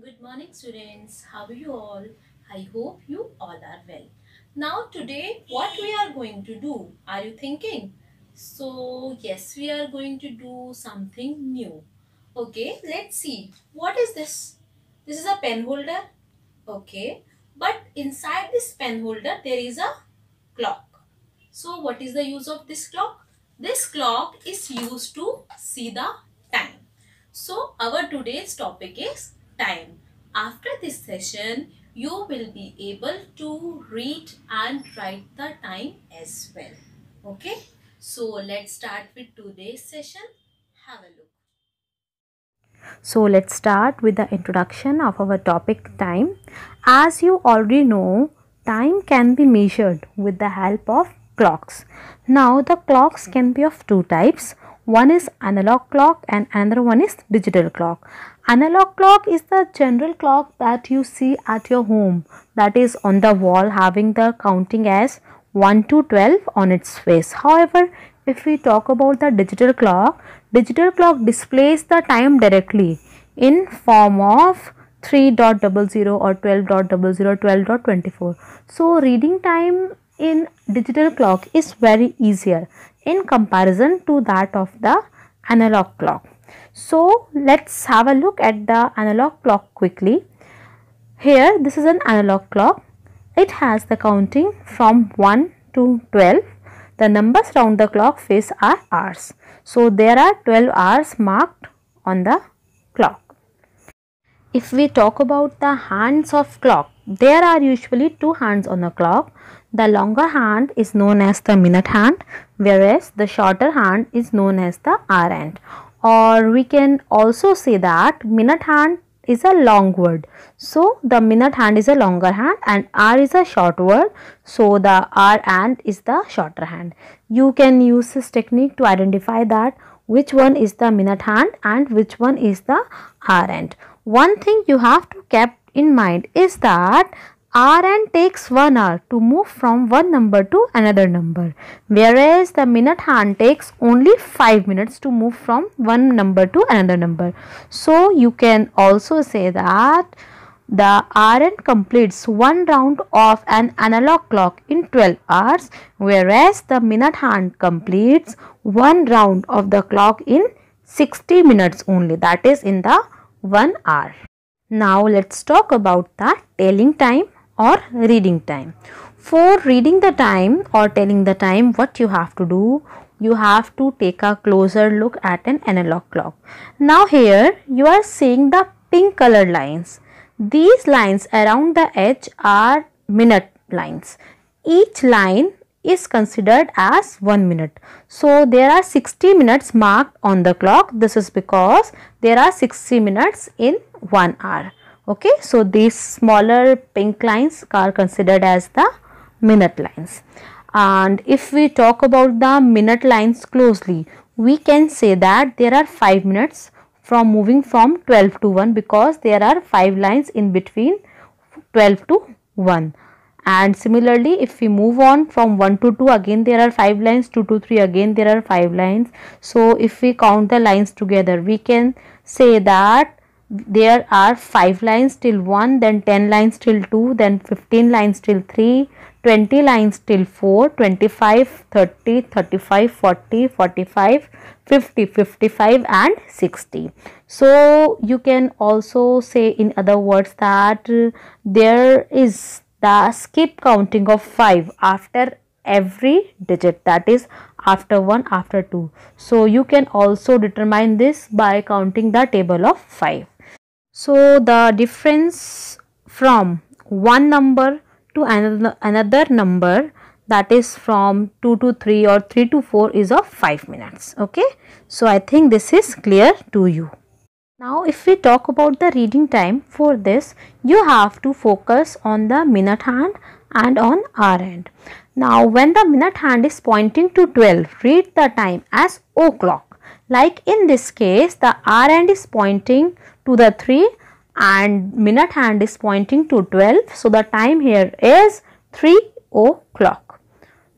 Good morning students. How are you all? I hope you all are well. Now today what we are going to do? Are you thinking? So yes, we are going to do something new. Okay, let's see. What is this? This is a pen holder. Okay, but inside this pen holder there is a clock. So what is the use of this clock? This clock is used to see the time. So our today's topic is time. After this session, you will be able to read and write the time as well. Okay. So let's start with today's session. Have a look. So let's start with the introduction of our topic time. As you already know, time can be measured with the help of clocks. Now the clocks can be of two types. One is analog clock and another one is digital clock. Analog clock is the general clock that you see at your home that is on the wall having the counting as 1 to 12 on its face. However, if we talk about the digital clock, digital clock displays the time directly in form of 3.00 or 12.00 12.24. So, reading time in digital clock is very easier in comparison to that of the analog clock. So let's have a look at the analog clock quickly. Here this is an analog clock. It has the counting from 1 to 12. The numbers round the clock face are hours. So there are 12 hours marked on the clock. If we talk about the hands of clock, there are usually two hands on a clock. The longer hand is known as the minute hand whereas the shorter hand is known as the hour hand or we can also say that minute hand is a long word. So, the minute hand is a longer hand and R is a short word. So, the R and is the shorter hand. You can use this technique to identify that which one is the minute hand and which one is the R end. One thing you have to keep in mind is that Rn takes 1 hour to move from one number to another number whereas the minute hand takes only 5 minutes to move from one number to another number. So you can also say that the Rn completes one round of an analog clock in 12 hours whereas the minute hand completes one round of the clock in 60 minutes only that is in the 1 hour. Now let's talk about the tailing time or reading time. For reading the time or telling the time what you have to do, you have to take a closer look at an analog clock. Now here you are seeing the pink color lines. These lines around the edge are minute lines. Each line is considered as 1 minute. So there are 60 minutes marked on the clock. This is because there are 60 minutes in 1 hour okay so these smaller pink lines are considered as the minute lines and if we talk about the minute lines closely we can say that there are 5 minutes from moving from 12 to 1 because there are 5 lines in between 12 to 1 and similarly if we move on from 1 to 2 again there are 5 lines 2 to 3 again there are 5 lines so if we count the lines together we can say that there are 5 lines till 1 then 10 lines till 2 then 15 lines till 3 20 lines till 4 25 30 35 40 45 50 55 and 60 so you can also say in other words that there is the skip counting of 5 after every digit that is after 1 after 2 so you can also determine this by counting the table of 5 so, the difference from one number to another, number that is from 2 to 3 or 3 to 4 is of 5 minutes. Okay. So, I think this is clear to you. Now, if we talk about the reading time for this, you have to focus on the minute hand and on hour end. Now, when the minute hand is pointing to 12, read the time as o'clock. Like in this case, the hour end is pointing to the 3 and minute hand is pointing to 12. So, the time here is 3 o'clock.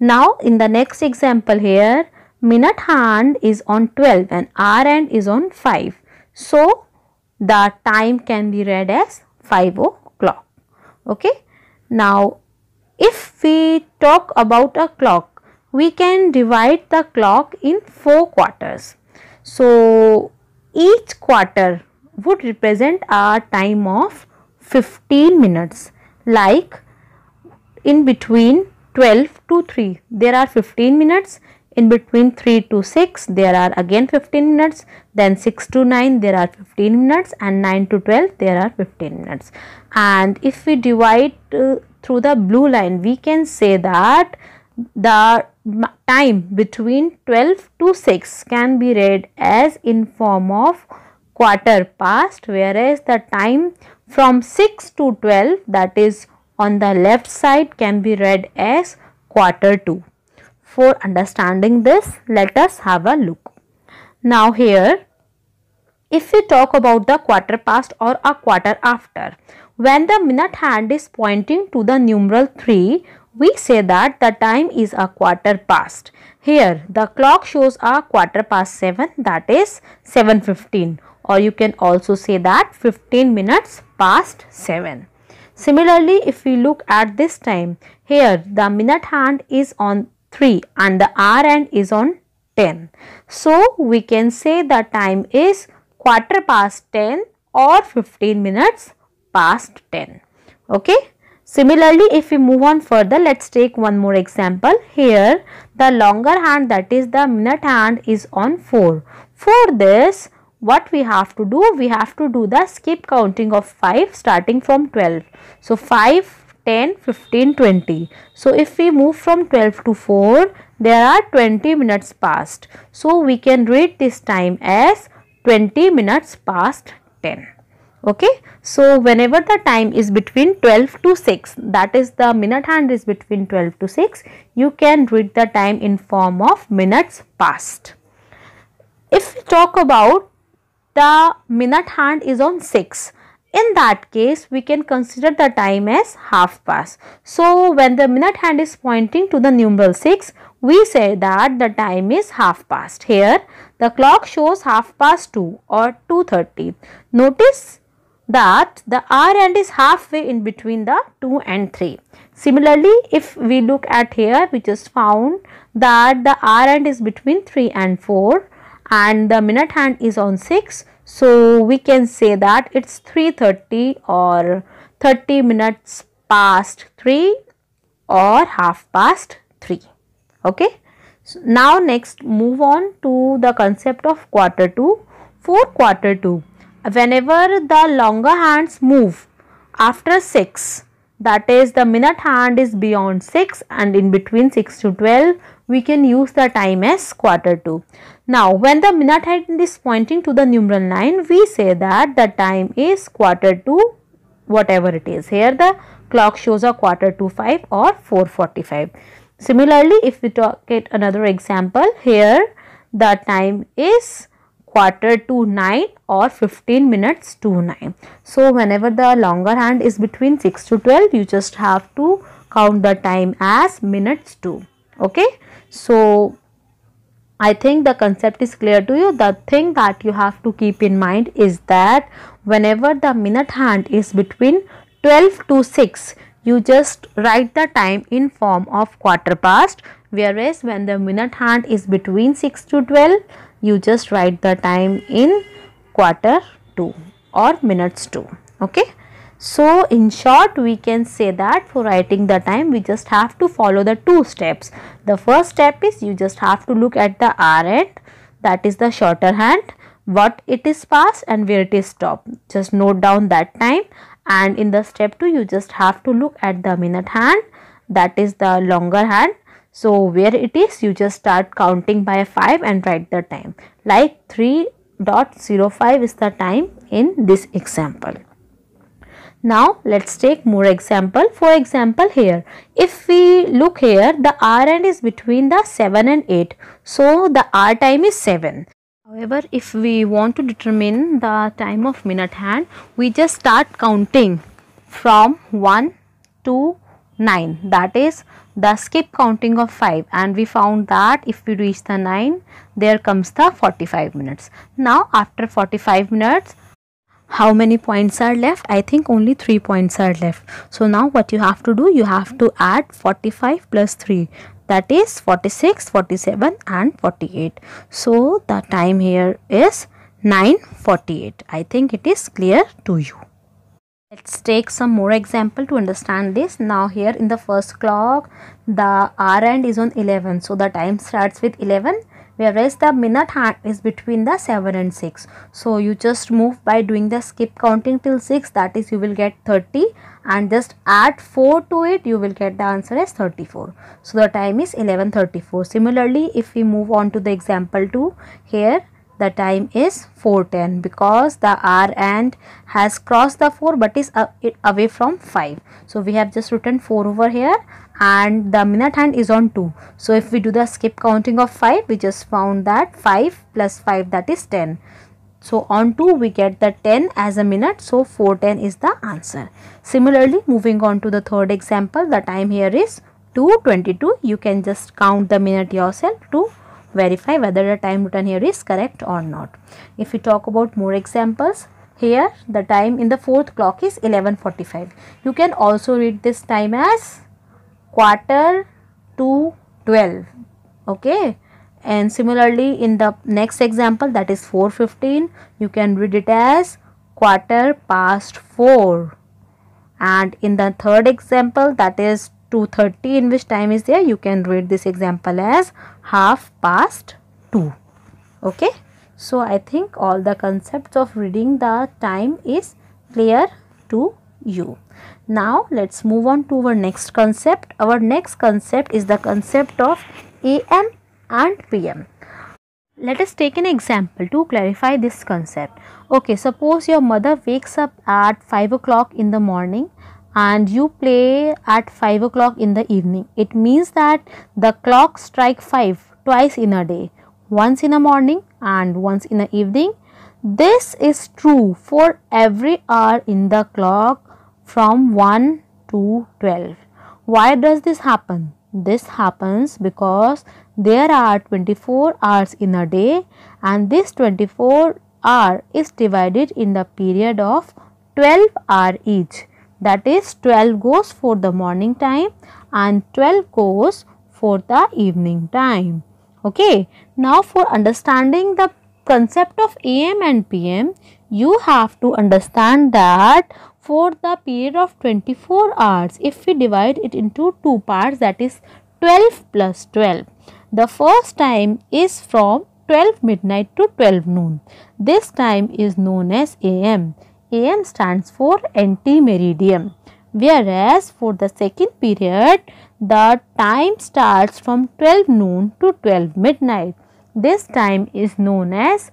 Now, in the next example here, minute hand is on 12 and hour end is on 5. So, the time can be read as 5 o'clock. Okay. Now, if we talk about a clock, we can divide the clock in 4 quarters. So, each quarter would represent our time of 15 minutes like in between 12 to 3 there are 15 minutes in between 3 to 6 there are again 15 minutes then 6 to 9 there are 15 minutes and 9 to 12 there are 15 minutes and if we divide uh, through the blue line we can say that the time between 12 to 6 can be read as in form of quarter past whereas the time from 6 to 12 that is on the left side can be read as quarter to. For understanding this let us have a look. Now here if we talk about the quarter past or a quarter after when the minute hand is pointing to the numeral 3 we say that the time is a quarter past. Here the clock shows a quarter past 7 that is 7.15 or you can also say that 15 minutes past 7. Similarly, if we look at this time, here the minute hand is on 3 and the hour hand is on 10. So, we can say the time is quarter past 10 or 15 minutes past 10. Okay. Similarly, if we move on further, let's take one more example. Here, the longer hand that is the minute hand is on 4. For this, what we have to do? We have to do the skip counting of 5 starting from 12. So 5, 10, 15, 20. So if we move from 12 to 4, there are 20 minutes passed. So we can read this time as 20 minutes past 10 okay so whenever the time is between 12 to 6 that is the minute hand is between 12 to 6 you can read the time in form of minutes past if we talk about the minute hand is on 6 in that case we can consider the time as half past so when the minute hand is pointing to the numeral 6 we say that the time is half past here the clock shows half past 2 or 2.30 notice that the r end is halfway in between the 2 and 3. Similarly, if we look at here, we just found that the r end is between 3 and 4 and the minute hand is on 6 so we can say that it's 3.30 or 30 minutes past 3 or half past 3 okay so now next move on to the concept of quarter to 4 quarter to whenever the longer hands move after 6 that is the minute hand is beyond 6 and in between 6 to 12 we can use the time as quarter to. Now, when the minute hand is pointing to the numeral nine, we say that the time is quarter to whatever it is. Here the clock shows a quarter to 5 or 4.45. Similarly, if we talk another example, here the time is quarter to 9 or 15 minutes to 9. So, whenever the longer hand is between 6 to 12, you just have to count the time as minutes to okay so I think the concept is clear to you. The thing that you have to keep in mind is that whenever the minute hand is between 12 to 6, you just write the time in form of quarter past. Whereas when the minute hand is between 6 to 12, you just write the time in quarter 2 or minutes 2. Okay. So in short we can say that for writing the time we just have to follow the two steps. The first step is you just have to look at the R end that is the shorter hand what it is past and where it is stop. Just note down that time and in the step 2 you just have to look at the minute hand that is the longer hand. So where it is you just start counting by 5 and write the time like 3.05 is the time in this example. Now let's take more example. For example here, if we look here, the R end is between the 7 and 8. So the R time is 7. However, if we want to determine the time of minute hand, we just start counting from 1 to 9. That is the skip counting of 5 and we found that if we reach the 9, there comes the 45 minutes. Now after 45 minutes, how many points are left i think only 3 points are left so now what you have to do you have to add 45 plus 3 that is 46 47 and 48 so the time here is 948 i think it is clear to you let's take some more example to understand this now here in the first clock the r and is on 11 so the time starts with 11 whereas the minute hand is between the 7 and 6 so you just move by doing the skip counting till 6 that is you will get 30 and just add 4 to it you will get the answer as 34 so the time is 1134 similarly if we move on to the example 2 here the time is 410 because the r and has crossed the 4 but is away from 5 so we have just written 4 over here and the minute hand is on 2 so if we do the skip counting of 5 we just found that 5 plus 5 that is 10 so on 2 we get the 10 as a minute so 410 is the answer similarly moving on to the third example the time here is 222 you can just count the minute yourself to verify whether the time written here is correct or not if we talk about more examples here the time in the fourth clock is 11:45 you can also read this time as quarter to 12 okay and similarly in the next example that is 415 you can read it as quarter past 4 and in the third example that is 230 in which time is there you can read this example as half past 2 okay so i think all the concepts of reading the time is clear to you. Now let's move on to our next concept. Our next concept is the concept of AM and PM. Let us take an example to clarify this concept. Okay, suppose your mother wakes up at 5 o'clock in the morning and you play at 5 o'clock in the evening. It means that the clock strike 5 twice in a day, once in the morning and once in the evening. This is true for every hour in the clock from 1 to 12. Why does this happen? This happens because there are 24 hours in a day and this 24 hour is divided in the period of 12 hour each. That is 12 goes for the morning time and 12 goes for the evening time. Okay. Now for understanding the concept of AM and PM, you have to understand that for the period of 24 hours if we divide it into two parts that is 12 plus 12. The first time is from 12 midnight to 12 noon. This time is known as AM. AM stands for anti-meridian. Whereas for the second period, the time starts from 12 noon to 12 midnight. This time is known as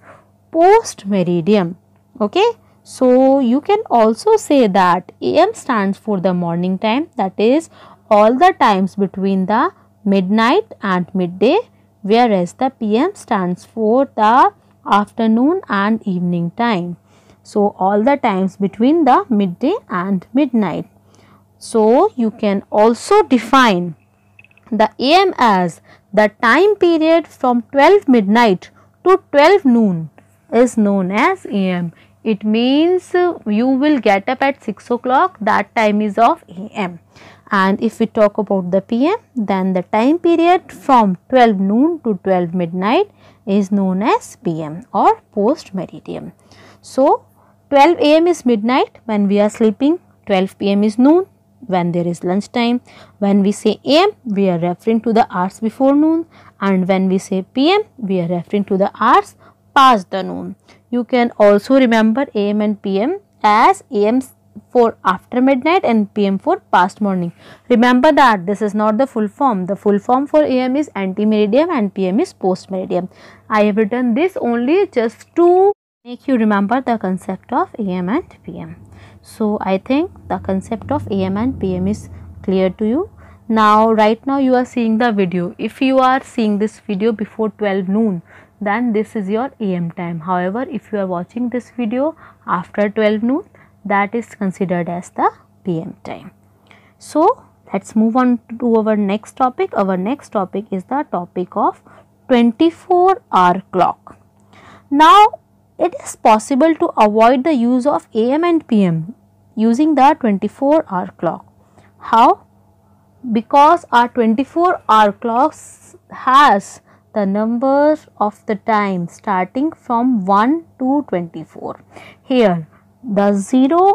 post-meridian. Okay. So you can also say that AM stands for the morning time that is all the times between the midnight and midday whereas the PM stands for the afternoon and evening time. So all the times between the midday and midnight. So you can also define the AM as the time period from 12 midnight to 12 noon is known as AM. It means you will get up at 6 o'clock that time is of AM and if we talk about the PM then the time period from 12 noon to 12 midnight is known as PM or post meridian. So 12 AM is midnight when we are sleeping, 12 PM is noon when there is lunch time. When we say AM, we are referring to the hours before noon and when we say PM, we are referring to the hours past the noon. You can also remember AM and PM as AM for after midnight and PM for past morning. Remember that this is not the full form. The full form for AM is anti-meridian and PM is post-meridian. I have written this only just to make you remember the concept of AM and PM. So, I think the concept of AM and PM is clear to you. Now, right now you are seeing the video. If you are seeing this video before 12 noon, then this is your am time however if you are watching this video after 12 noon that is considered as the pm time so let's move on to our next topic our next topic is the topic of 24 hour clock now it is possible to avoid the use of am and pm using the 24 hour clock how because our 24 hour clocks has the numbers of the time starting from 1 to 24. Here the 0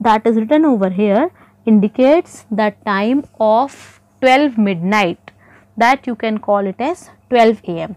that is written over here indicates the time of 12 midnight that you can call it as 12 am.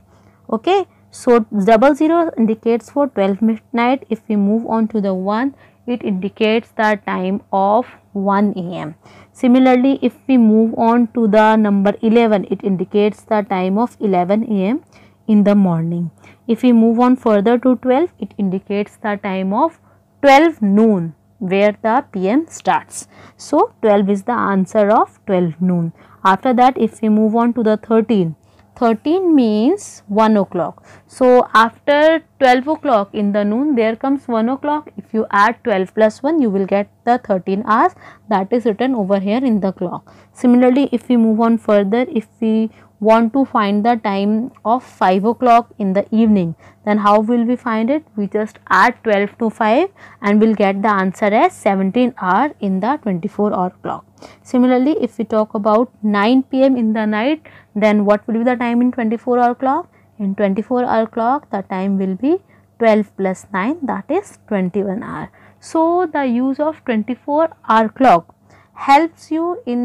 Okay. So, double 0 indicates for 12 midnight. If we move on to the 1, it indicates the time of 1 am. Similarly, if we move on to the number 11, it indicates the time of 11 am in the morning. If we move on further to 12, it indicates the time of 12 noon where the pm starts. So, 12 is the answer of 12 noon. After that, if we move on to the 13, 13 means 1 o'clock. So, after 12 o'clock in the noon there comes 1 o'clock. If you add 12 plus 1 you will get the 13 hours that is written over here in the clock. Similarly, if we move on further, if we want to find the time of 5 o'clock in the evening then how will we find it we just add 12 to 5 and we'll get the answer as 17 hour in the 24 hour clock similarly if we talk about 9 pm in the night then what will be the time in 24 hour clock in 24 hour clock the time will be 12 plus 9 that is 21 hour so the use of 24 hour clock helps you in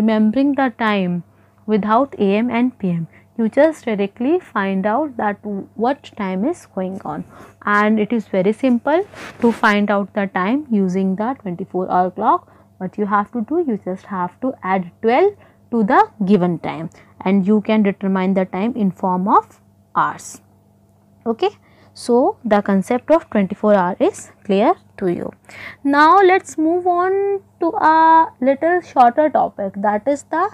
remembering the time without AM and PM. You just directly find out that what time is going on and it is very simple to find out the time using the 24 hour clock. What you have to do, you just have to add 12 to the given time and you can determine the time in form of hours. Okay. So, the concept of 24 hour is clear to you. Now, let's move on to a little shorter topic that is the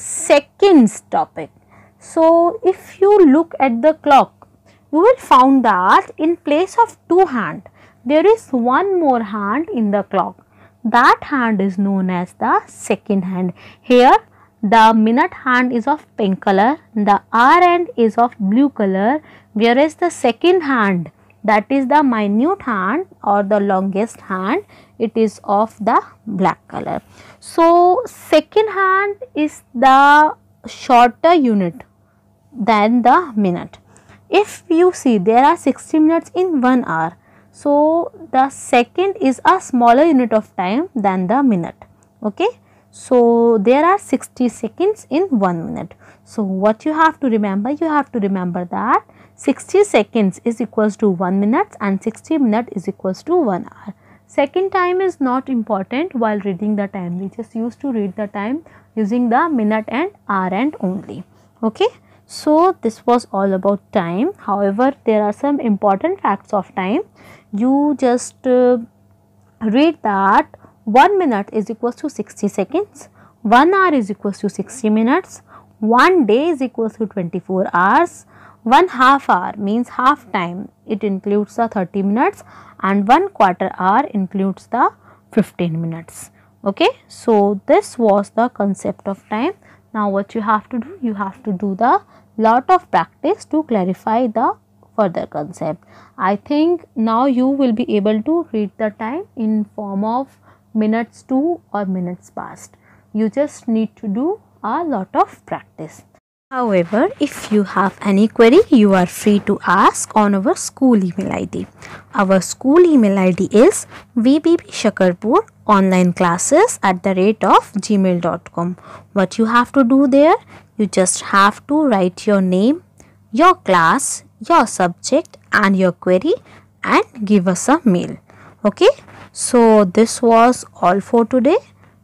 seconds topic. So, if you look at the clock, you will find that in place of two hand, there is one more hand in the clock. That hand is known as the second hand. Here, the minute hand is of pink color, the hour hand is of blue color, whereas the second hand, that is the minute hand or the longest hand, it is of the black color. So, second hand is the shorter unit than the minute. If you see there are 60 minutes in 1 hour. So, the second is a smaller unit of time than the minute. Okay. So, there are 60 seconds in 1 minute. So, what you have to remember? You have to remember that 60 seconds is equals to 1 minute and 60 minute is equals to 1 hour. Second time is not important while reading the time. We just used to read the time using the minute and hour and only. Okay. So, this was all about time. However, there are some important facts of time. You just uh, read that 1 minute is equals to 60 seconds, 1 hour is equals to 60 minutes, 1 day is equals to 24 hours, one half hour means half time it includes the 30 minutes and one quarter hour includes the 15 minutes okay so this was the concept of time now what you have to do you have to do the lot of practice to clarify the further concept i think now you will be able to read the time in form of minutes to or minutes past you just need to do a lot of practice However, if you have any query, you are free to ask on our school email ID. Our school email ID is vbbshakarpur online classes at the rate of gmail.com. What you have to do there? You just have to write your name, your class, your subject and your query and give us a mail. Okay, so this was all for today.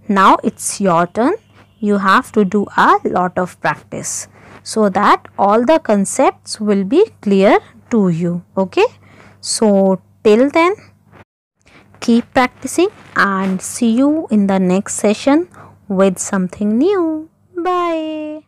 Now it's your turn. You have to do a lot of practice so that all the concepts will be clear to you okay so till then keep practicing and see you in the next session with something new bye